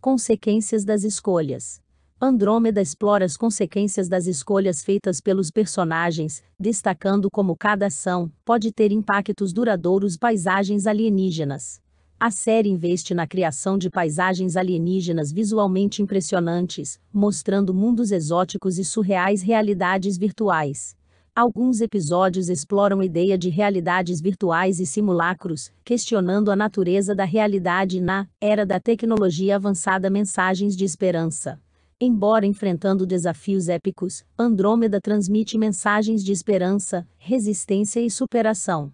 Consequências das escolhas. Andrômeda explora as consequências das escolhas feitas pelos personagens, destacando como cada ação pode ter impactos duradouros paisagens alienígenas. A série investe na criação de paisagens alienígenas visualmente impressionantes, mostrando mundos exóticos e surreais realidades virtuais. Alguns episódios exploram a ideia de realidades virtuais e simulacros, questionando a natureza da realidade na era da tecnologia avançada mensagens de esperança. Embora enfrentando desafios épicos, Andrômeda transmite mensagens de esperança, resistência e superação.